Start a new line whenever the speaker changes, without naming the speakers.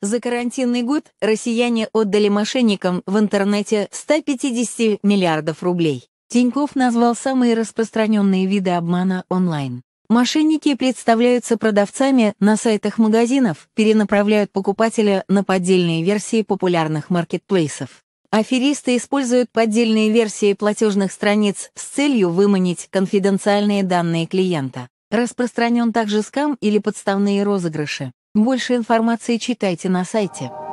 За карантинный год россияне отдали мошенникам в интернете 150 миллиардов рублей. Тиньков назвал самые распространенные виды обмана онлайн. Мошенники представляются продавцами на сайтах магазинов, перенаправляют покупателя на поддельные версии популярных маркетплейсов. Аферисты используют поддельные версии платежных страниц с целью выманить конфиденциальные данные клиента. Распространен также скам или подставные розыгрыши. Больше информации читайте на сайте.